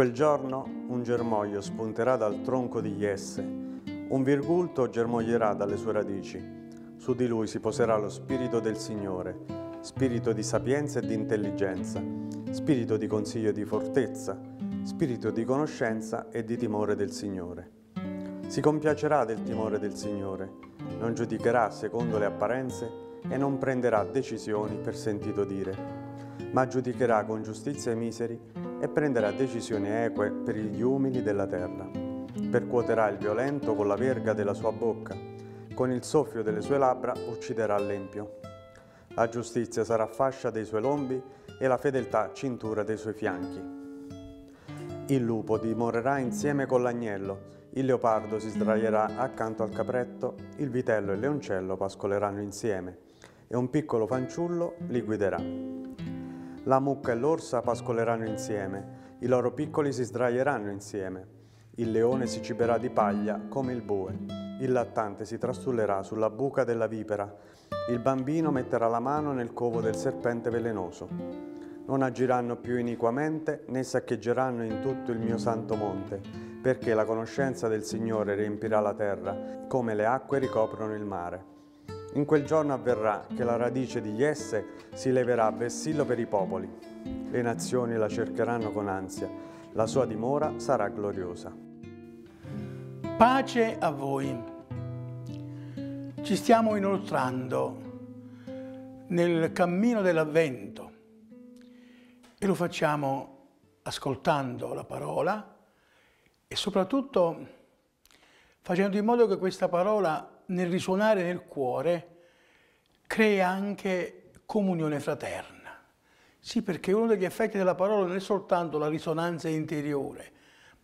Quel giorno un germoglio spunterà dal tronco di Jesse, un virgulto germoglierà dalle sue radici. Su di lui si poserà lo spirito del Signore, spirito di sapienza e di intelligenza, spirito di consiglio e di fortezza, spirito di conoscenza e di timore del Signore. Si compiacerà del timore del Signore, non giudicherà secondo le apparenze e non prenderà decisioni per sentito dire, ma giudicherà con giustizia i miseri e prenderà decisioni eque per gli umili della terra. Percuoterà il violento con la verga della sua bocca, con il soffio delle sue labbra ucciderà l'empio. La giustizia sarà fascia dei suoi lombi e la fedeltà cintura dei suoi fianchi. Il lupo dimorerà insieme con l'agnello, il leopardo si sdraierà accanto al capretto, il vitello e il leoncello pascoleranno insieme e un piccolo fanciullo li guiderà. La mucca e l'orsa pascoleranno insieme, i loro piccoli si sdraieranno insieme. Il leone si ciberà di paglia come il bue, il lattante si trastullerà sulla buca della vipera, il bambino metterà la mano nel covo del serpente velenoso. Non agiranno più iniquamente né saccheggeranno in tutto il mio santo monte, perché la conoscenza del Signore riempirà la terra, come le acque ricoprono il mare. In quel giorno avverrà che la radice di Iesse si leverà a vessillo per i popoli. Le nazioni la cercheranno con ansia, la sua dimora sarà gloriosa. Pace a voi. Ci stiamo inoltrando nel cammino dell'Avvento e lo facciamo ascoltando la parola e soprattutto facendo in modo che questa parola nel risuonare nel cuore crea anche comunione fraterna. Sì, perché uno degli effetti della parola non è soltanto la risonanza interiore,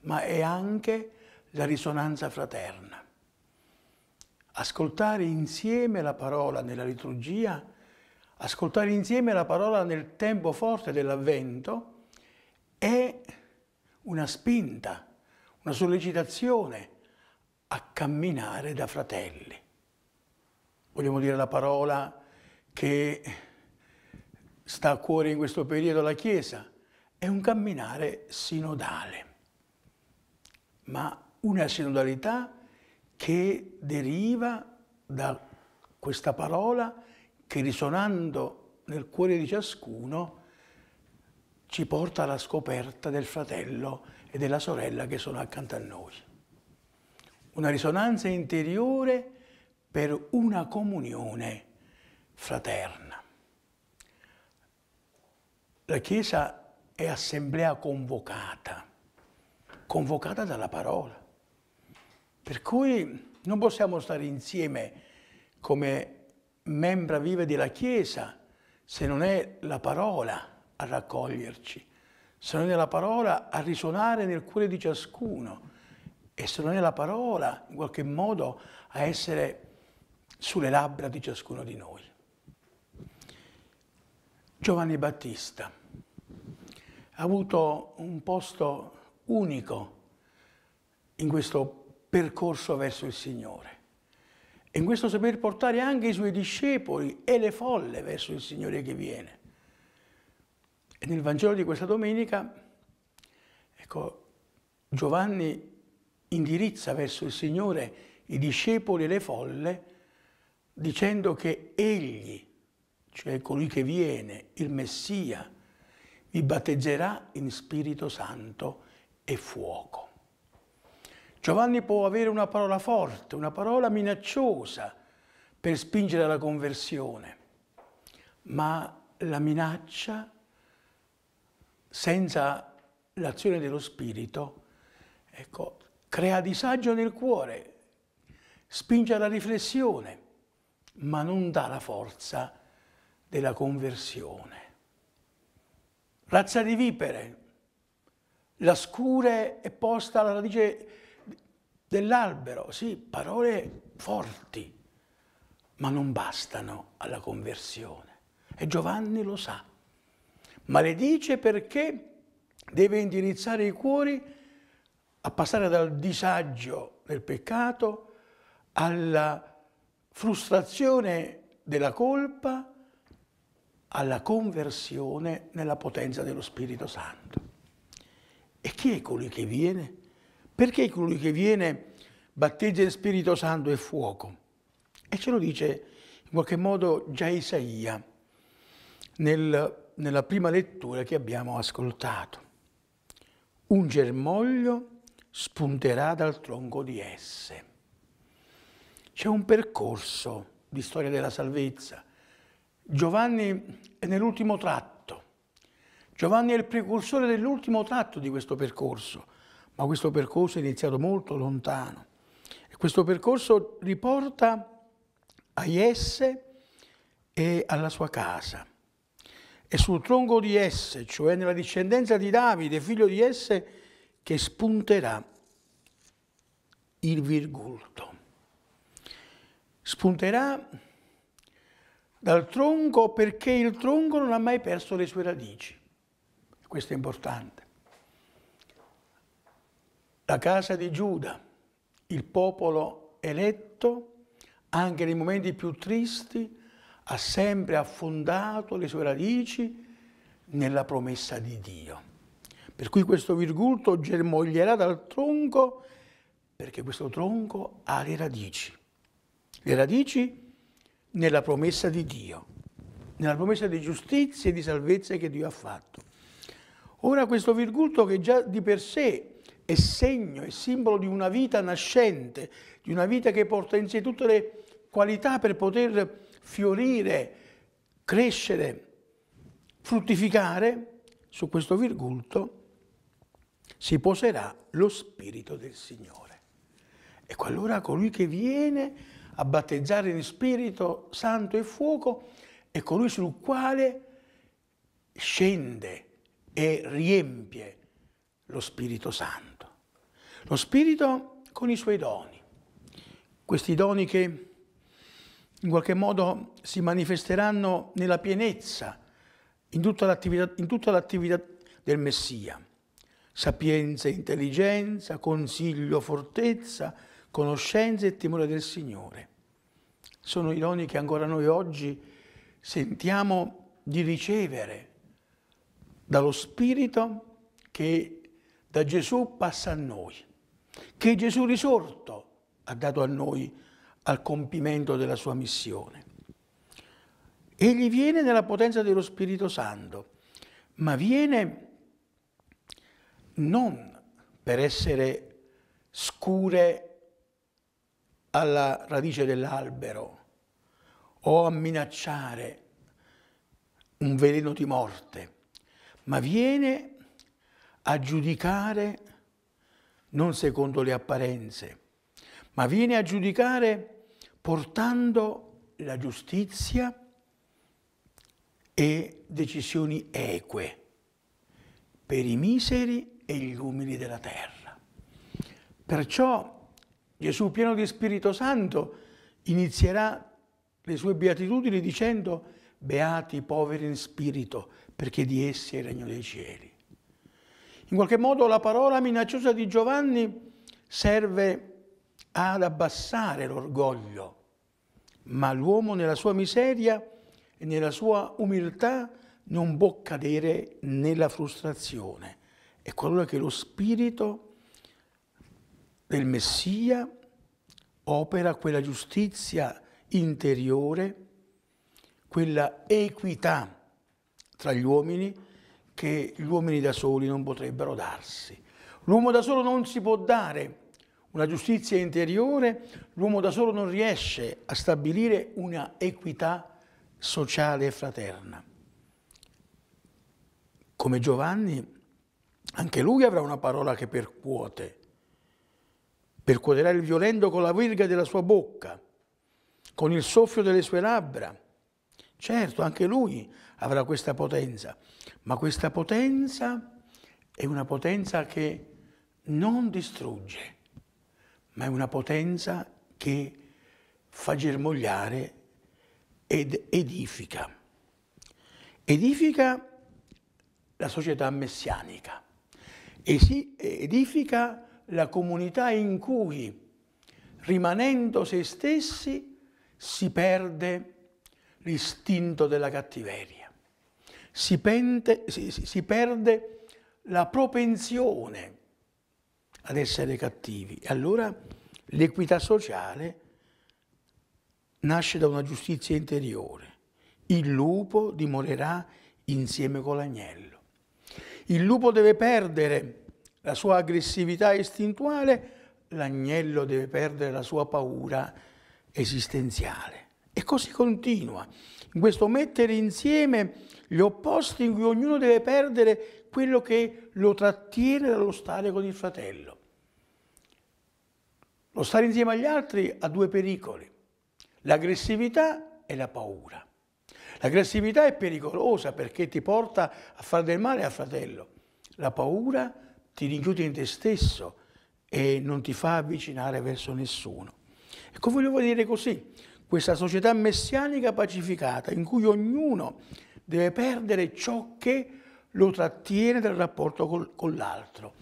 ma è anche la risonanza fraterna. Ascoltare insieme la parola nella liturgia, ascoltare insieme la parola nel tempo forte dell'avvento è una spinta, una sollecitazione a camminare da fratelli. Vogliamo dire la parola che sta a cuore in questo periodo alla Chiesa, è un camminare sinodale, ma una sinodalità che deriva da questa parola che risonando nel cuore di ciascuno ci porta alla scoperta del fratello e della sorella che sono accanto a noi una risonanza interiore per una comunione fraterna. La Chiesa è assemblea convocata, convocata dalla parola, per cui non possiamo stare insieme come membra vive della Chiesa se non è la parola a raccoglierci, se non è la parola a risuonare nel cuore di ciascuno, e se non è la parola, in qualche modo, a essere sulle labbra di ciascuno di noi. Giovanni Battista ha avuto un posto unico in questo percorso verso il Signore in questo saper portare anche i suoi discepoli e le folle verso il Signore che viene. E nel Vangelo di questa domenica, ecco, Giovanni indirizza verso il Signore i discepoli e le folle dicendo che Egli, cioè colui che viene, il Messia, vi battezzerà in Spirito Santo e fuoco. Giovanni può avere una parola forte, una parola minacciosa per spingere alla conversione, ma la minaccia senza l'azione dello Spirito, ecco, crea disagio nel cuore, spinge alla riflessione, ma non dà la forza della conversione. Razza di vipere, la scure è posta alla radice dell'albero, sì, parole forti, ma non bastano alla conversione. E Giovanni lo sa, ma le dice perché deve indirizzare i cuori a passare dal disagio del peccato alla frustrazione della colpa, alla conversione nella potenza dello Spirito Santo. E chi è colui che viene? Perché colui che viene battezza in Spirito Santo e fuoco? E ce lo dice in qualche modo già Isaia nel, nella prima lettura che abbiamo ascoltato. Un germoglio spunterà dal tronco di esse. C'è un percorso di storia della salvezza. Giovanni è nell'ultimo tratto. Giovanni è il precursore dell'ultimo tratto di questo percorso, ma questo percorso è iniziato molto lontano. E questo percorso riporta a esse e alla sua casa. E sul tronco di esse, cioè nella discendenza di Davide, figlio di esse, che spunterà il virgulto. Spunterà dal tronco perché il tronco non ha mai perso le sue radici. Questo è importante. La casa di Giuda, il popolo eletto, anche nei momenti più tristi, ha sempre affondato le sue radici nella promessa di Dio. Per cui questo virgulto germoglierà dal tronco perché questo tronco ha le radici. Le radici nella promessa di Dio, nella promessa di giustizia e di salvezza che Dio ha fatto. Ora questo virgulto che già di per sé è segno, è simbolo di una vita nascente, di una vita che porta in sé tutte le qualità per poter fiorire, crescere, fruttificare, su questo virgulto si poserà lo Spirito del Signore. Ecco allora colui che viene a battezzare in Spirito Santo e fuoco è colui sul quale scende e riempie lo Spirito Santo. Lo Spirito con i suoi doni, questi doni che in qualche modo si manifesteranno nella pienezza, in tutta l'attività del Messia sapienza e intelligenza, consiglio, fortezza, conoscenza e timore del Signore. Sono i doni che ancora noi oggi sentiamo di ricevere dallo Spirito che da Gesù passa a noi, che Gesù risorto ha dato a noi al compimento della sua missione. Egli viene nella potenza dello Spirito Santo, ma viene non per essere scure alla radice dell'albero o a minacciare un veleno di morte, ma viene a giudicare non secondo le apparenze, ma viene a giudicare portando la giustizia e decisioni eque per i miseri e gli umili della terra. Perciò Gesù, pieno di Spirito Santo, inizierà le sue beatitudini dicendo beati i poveri in spirito, perché di essi è il regno dei cieli. In qualche modo la parola minacciosa di Giovanni serve ad abbassare l'orgoglio, ma l'uomo nella sua miseria e nella sua umiltà non può cadere nella frustrazione, è qualora che lo spirito del Messia opera quella giustizia interiore, quella equità tra gli uomini che gli uomini da soli non potrebbero darsi. L'uomo da solo non si può dare una giustizia interiore, l'uomo da solo non riesce a stabilire una equità sociale e fraterna. Come Giovanni anche lui avrà una parola che percuote. Percuoterà il violento con la virga della sua bocca, con il soffio delle sue labbra. Certo, anche lui avrà questa potenza, ma questa potenza è una potenza che non distrugge, ma è una potenza che fa germogliare ed edifica. Edifica la società messianica e si edifica la comunità in cui, rimanendo se stessi, si perde l'istinto della cattiveria, si, pente, si, si, perde la propensione ad essere cattivi. E allora l'equità sociale nasce da una giustizia interiore. Il lupo dimorerà insieme con l'agnello. Il lupo deve perdere la sua aggressività istintuale, l'agnello deve perdere la sua paura esistenziale. E così continua. In questo mettere insieme gli opposti in cui ognuno deve perdere quello che lo trattiene dallo stare con il fratello. Lo stare insieme agli altri ha due pericoli, l'aggressività e la paura. L'aggressività è pericolosa perché ti porta a fare del male al fratello. La paura ti rinchiude in te stesso e non ti fa avvicinare verso nessuno. Ecco, voglio dire così, questa società messianica pacificata in cui ognuno deve perdere ciò che lo trattiene dal rapporto col, con l'altro,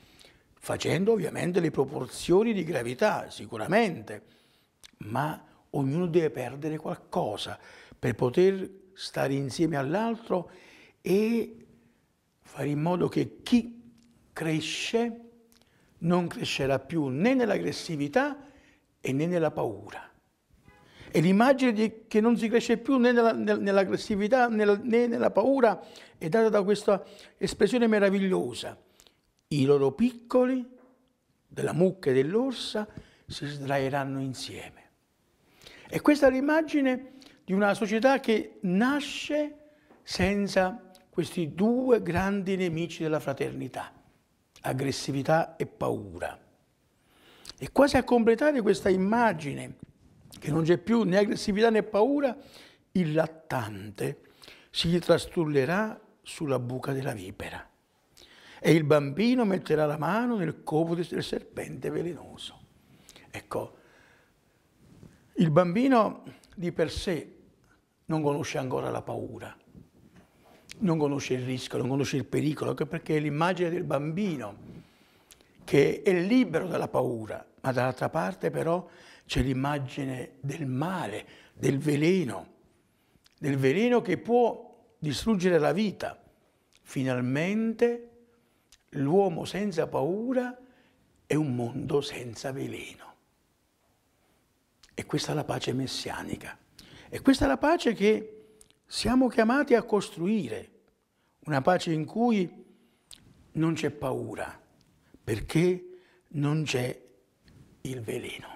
facendo ovviamente le proporzioni di gravità, sicuramente, ma ognuno deve perdere qualcosa per poter stare insieme all'altro e fare in modo che chi cresce non crescerà più né nell'aggressività e né nella paura. E l'immagine che non si cresce più né nell'aggressività nell né nella paura è data da questa espressione meravigliosa. I loro piccoli, della mucca e dell'orsa, si sdraieranno insieme. E questa è l'immagine di una società che nasce senza questi due grandi nemici della fraternità, aggressività e paura. E quasi a completare questa immagine, che non c'è più né aggressività né paura, il lattante si trastullerà sulla buca della vipera e il bambino metterà la mano nel covo del serpente velenoso. Ecco, il bambino di per sé non conosce ancora la paura, non conosce il rischio, non conosce il pericolo, anche perché è l'immagine del bambino che è libero dalla paura, ma dall'altra parte però c'è l'immagine del male, del veleno, del veleno che può distruggere la vita. Finalmente l'uomo senza paura è un mondo senza veleno. E questa è la pace messianica. E questa è la pace che siamo chiamati a costruire, una pace in cui non c'è paura, perché non c'è il veleno.